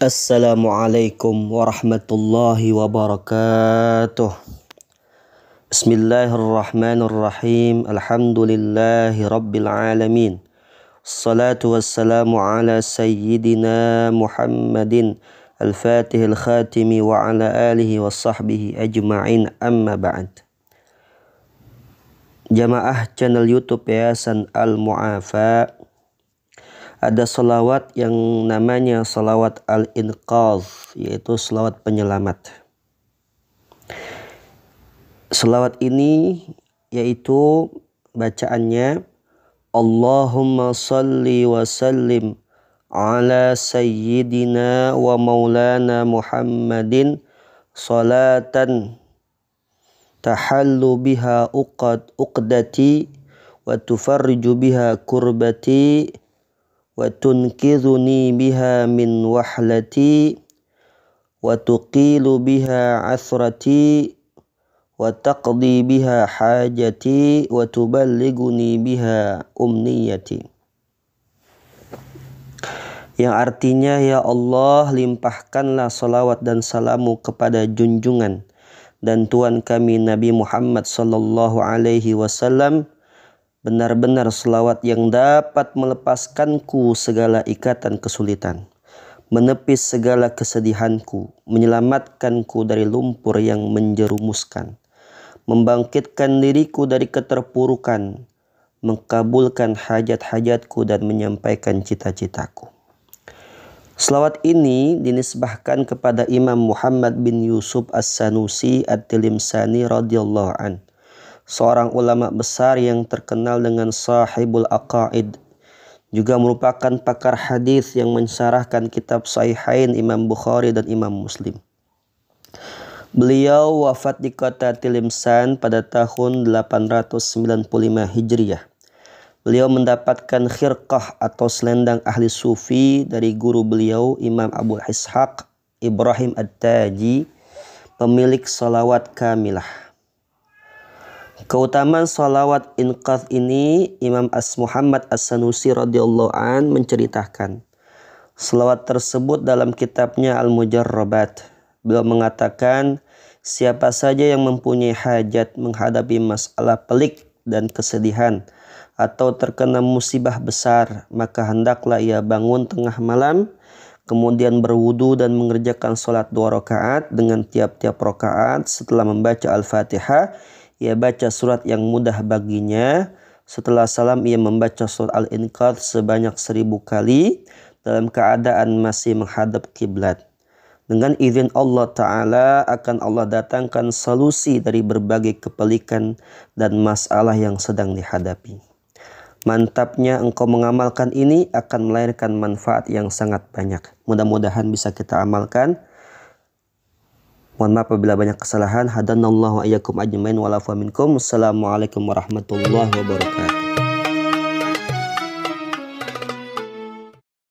السلام عليكم ورحمة الله وبركاته بسم الله الرحمن الرحيم الحمد لله رب العالمين الصلاة والسلام على سيدنا محمد الفاتح الخاتم وعلى آله وصحبه أجمعين أما بعد جماعة channel youtube ياسن المعافى ada solawat yang namanya solawat al inqaz yaitu solawat penyelamat solawat ini yaitu bacaannya Allahumma salli wa sallim ala sayyidina wa maulana Muhammadin salatan tahallu biha uqad uqdati wa tufarriju biha kurbati بها من وحلتي وتقيل بها عثرتي وتقضي بها حاجتي وتبلغني بها أمنيتي yang artinya ya Allah limpahkanlah salawat dan salamu kepada junjungan dan Tuhan kami Nabi Muhammad sallallahu alaihi wasallam Benar-benar selawat yang dapat melepaskanku segala ikatan kesulitan, menepis segala kesedihanku, menyelamatkanku dari lumpur yang menjerumuskan, membangkitkan diriku dari keterpurukan, mengkabulkan hajat-hajatku dan menyampaikan cita-citaku. Selawat ini dinisbahkan kepada Imam Muhammad bin Yusuf As-Sanusi At-Tilimsani radhiyallahu an seorang ulama besar yang terkenal dengan Sahibul Aqaid. Juga merupakan pakar hadis yang mensyarahkan kitab Sahihain Imam Bukhari dan Imam Muslim. Beliau wafat di kota Tilimsan pada tahun 895 Hijriah. Beliau mendapatkan khirqah atau selendang ahli sufi dari guru beliau Imam Abu Ishaq Ibrahim Ad-Taji pemilik salawat kamilah. Keutamaan salawat inqadh ini Imam As Muhammad As-Sanusi radhiyallahu an menceritakan. Salawat tersebut dalam kitabnya Al-Mujarrabat. Beliau mengatakan, siapa saja yang mempunyai hajat menghadapi masalah pelik dan kesedihan atau terkena musibah besar, maka hendaklah ia bangun tengah malam kemudian berwudu dan mengerjakan sholat dua rakaat dengan tiap-tiap rakaat setelah membaca Al-Fatihah ia baca surat yang mudah baginya. Setelah salam ia membaca surat al inqad sebanyak seribu kali dalam keadaan masih menghadap kiblat. Dengan izin Allah Ta'ala akan Allah datangkan solusi dari berbagai kepelikan dan masalah yang sedang dihadapi. Mantapnya engkau mengamalkan ini akan melahirkan manfaat yang sangat banyak. Mudah-mudahan bisa kita amalkan. Mohon maaf apabila banyak kesalahan. Hadanallahu ayyakum ajmain wa minkum. Assalamualaikum warahmatullahi wabarakatuh.